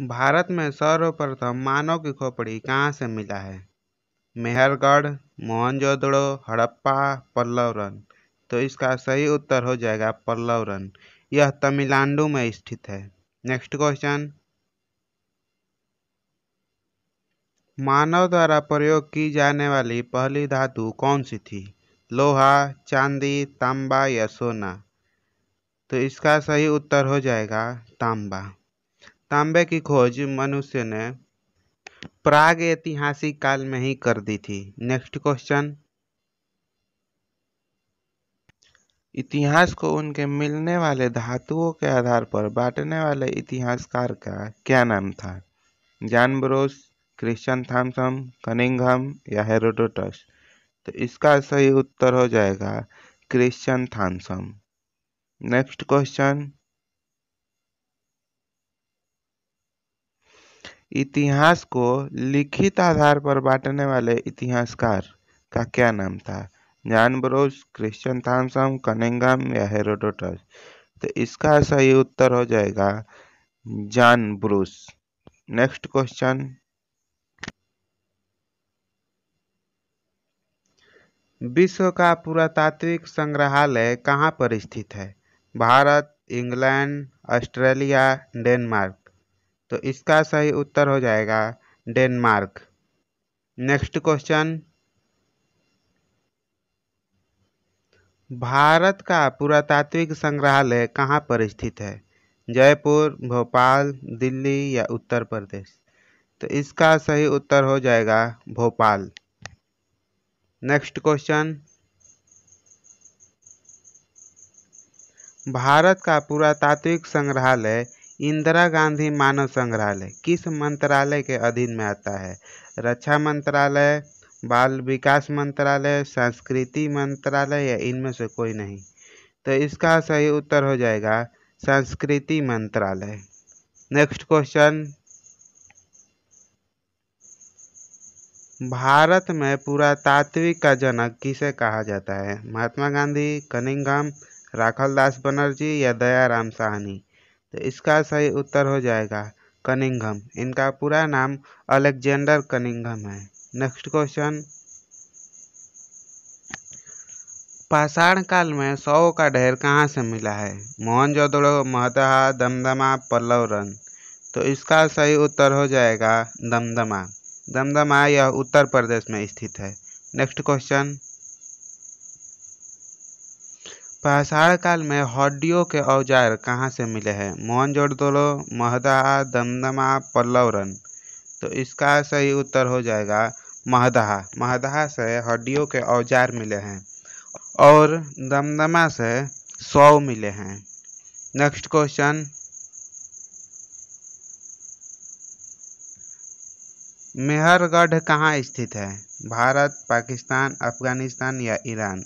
भारत में सर्वप्रथम मानव की खोपड़ी कहाँ से मिला है मेहरगढ़ मोहनजोदड़ो हड़प्पा पल्लवरन तो इसका सही उत्तर हो जाएगा पल्लवरन यह तमिलनाडु में स्थित है नेक्स्ट क्वेश्चन मानव द्वारा प्रयोग की जाने वाली पहली धातु कौन सी थी लोहा चांदी तांबा या सोना तो इसका सही उत्तर हो जाएगा तांबा तांबे की खोज मनुष्य ने प्राग ऐतिहासिक काल में ही कर दी थी नेक्स्ट क्वेश्चन इतिहास को उनके मिलने वाले धातुओं के आधार पर बांटने वाले इतिहासकार का क्या नाम था जान ब्रोस क्रिश्चन थॉम्सन कनिंगम या हेरोडोटस तो इसका सही उत्तर हो जाएगा क्रिश्चियन थामसम नेक्स्ट क्वेश्चन इतिहास को लिखित आधार पर बांटने वाले इतिहासकार का क्या नाम था जॉन ब्रोस क्रिश्चियन थामसम कनेंगम या हेरोडोटस तो इसका सही उत्तर हो जाएगा जॉन ब्रूस नेक्स्ट क्वेश्चन विश्व का पुरातात्विक संग्रहालय कहाँ पर स्थित है भारत इंग्लैंड ऑस्ट्रेलिया डेनमार्क तो इसका सही उत्तर हो जाएगा डेनमार्क नेक्स्ट क्वेश्चन भारत का पुरातात्विक संग्रहालय कहाँ पर स्थित है जयपुर भोपाल दिल्ली या उत्तर प्रदेश तो इसका सही उत्तर हो जाएगा भोपाल नेक्स्ट क्वेश्चन भारत का पुरातात्विक संग्रहालय इंदिरा गांधी मानव संग्रहालय किस मंत्रालय के अधीन में आता है रक्षा मंत्रालय बाल विकास मंत्रालय संस्कृति मंत्रालय या इनमें से कोई नहीं तो इसका सही उत्तर हो जाएगा संस्कृति मंत्रालय नेक्स्ट क्वेश्चन भारत में पुरातात्विक का जनक किसे कहा जाता है महात्मा गांधी कनिंगम राखल दास बनर्जी या दयाराम साहनी तो इसका सही उत्तर हो जाएगा कनिंगम इनका पूरा नाम अलेक्जेंडर कनिंगम है नेक्स्ट क्वेश्चन पाषाण काल में सौ का ढेर कहाँ से मिला है मोहन जोदड़ो महतहा दमदमा पल्लव रन तो इसका सही उत्तर हो जाएगा दमदमा दमदमा यह उत्तर प्रदेश में स्थित है नेक्स्ट क्वेश्चन पाषाण काल में हड्डियों के औजार कहाँ से मिले हैं मोहन मोहनजोदड़ो महदहा दमदमा पल्लवरन तो इसका सही उत्तर हो जाएगा महदहा महदहा से हड्डियों के औजार मिले हैं और दमदमा से सौ मिले हैं नेक्स्ट क्वेश्चन मेहरगढ़ कहाँ स्थित है भारत पाकिस्तान अफगानिस्तान या ईरान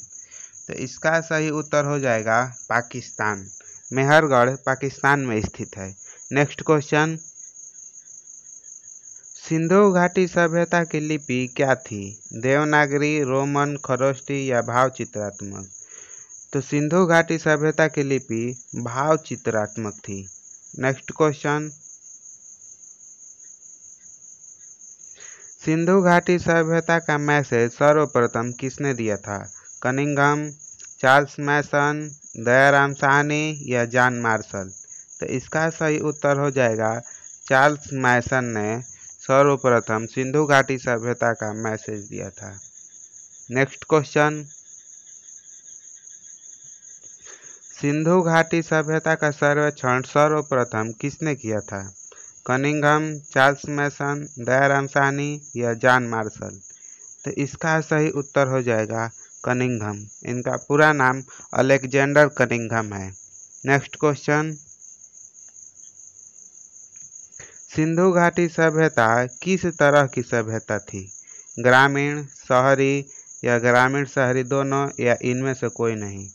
तो इसका सही उत्तर हो जाएगा पाकिस्तान मेहरगढ़ पाकिस्तान में स्थित है नेक्स्ट क्वेश्चन सिंधु घाटी सभ्यता की लिपि क्या थी देवनागरी रोमन खरोष्टी या भावचित्रात्मक तो सिंधु घाटी सभ्यता की लिपि भावचित्रात्मक थी नेक्स्ट क्वेश्चन सिंधु घाटी सभ्यता का मैसेज सर्वप्रथम किसने दिया था Cunningham Charles Masson Dayaram Sahni या जॉन मार्शल तो इसका सही उत्तर हो जाएगा चार्ल्स मैसन ने सर्वप्रथम सिंधु घाटी सभ्यता का मैसेज दिया था नेक्स्ट क्वेश्चन सिंधु घाटी सभ्यता का सर्वेक्षण सर्वप्रथम किसने किया था Cunningham Charles Masson Dayaram Sahni या जॉन मार्शल तो इसका सही उत्तर हो जाएगा कनिंगम इनका पूरा नाम अलेक्जेंडर कनिंगम है नेक्स्ट क्वेश्चन सिंधु घाटी सभ्यता किस तरह की सभ्यता थी ग्रामीण शहरी या ग्रामीण शहरी दोनों या इनमें से कोई नहीं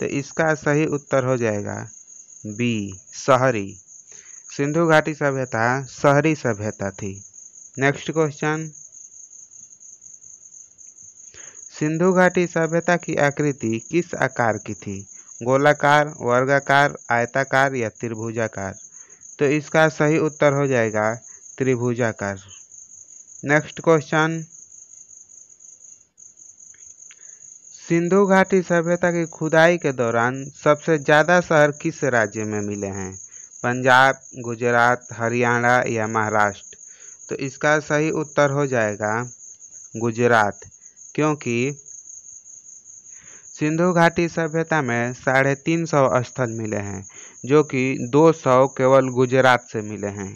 तो इसका सही उत्तर हो जाएगा बी शहरी सिंधु घाटी सभ्यता शहरी सभ्यता थी नेक्स्ट क्वेश्चन सिंधु घाटी सभ्यता की आकृति किस आकार की थी गोलाकार वर्गाकार आयताकार या त्रिभुजाकार तो इसका सही उत्तर हो जाएगा त्रिभुजाकार नेक्स्ट क्वेश्चन सिंधु घाटी सभ्यता की खुदाई के दौरान सबसे ज़्यादा शहर किस राज्य में मिले हैं पंजाब गुजरात हरियाणा या महाराष्ट्र तो इसका सही उत्तर हो जाएगा गुजरात क्योंकि सिंधु घाटी सभ्यता में साढ़े तीन सौ स्थल मिले हैं जो कि दो सौ केवल गुजरात से मिले हैं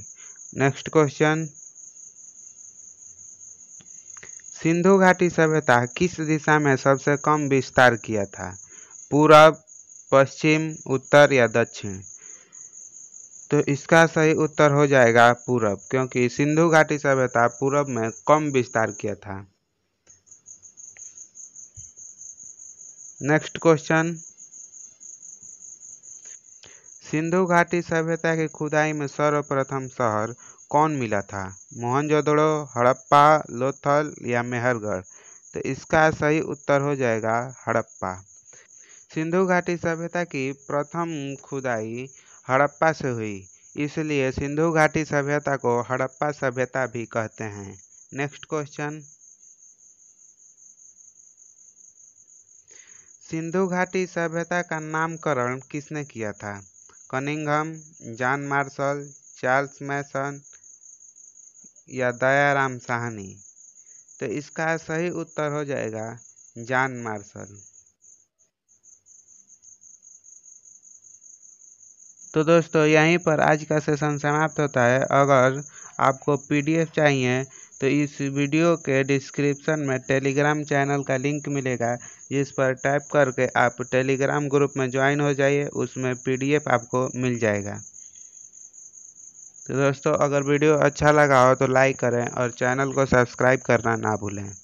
नेक्स्ट क्वेश्चन सिंधु घाटी सभ्यता किस दिशा में सबसे कम विस्तार किया था पूरब पश्चिम उत्तर या दक्षिण तो इसका सही उत्तर हो जाएगा पूरब क्योंकि सिंधु घाटी सभ्यता पूरब में कम विस्तार किया था नेक्स्ट क्वेश्चन सिंधु घाटी सभ्यता की खुदाई में सर्वप्रथम शहर कौन मिला था मोहनजोदड़ो हड़प्पा लोथल या मेहरगढ़ तो इसका सही उत्तर हो जाएगा हड़प्पा सिंधु घाटी सभ्यता की प्रथम खुदाई हड़प्पा से हुई इसलिए सिंधु घाटी सभ्यता को हड़प्पा सभ्यता भी कहते हैं नेक्स्ट क्वेश्चन सिंधु घाटी सभ्यता का नामकरण किसने किया था Cunningham John Marshall Charles Masson या दयाराम साहनी तो इसका सही उत्तर हो जाएगा जॉन मार्शल तो दोस्तों यहीं पर आज का सेशन समाप्त होता है अगर आपको पीडीएफ चाहिए तो इस वीडियो के डिस्क्रिप्शन में टेलीग्राम चैनल का लिंक मिलेगा जिस पर टाइप करके आप टेलीग्राम ग्रुप में ज्वाइन हो जाइए उसमें पीडीएफ आपको मिल जाएगा तो दोस्तों अगर वीडियो अच्छा लगा हो तो लाइक करें और चैनल को सब्सक्राइब करना ना भूलें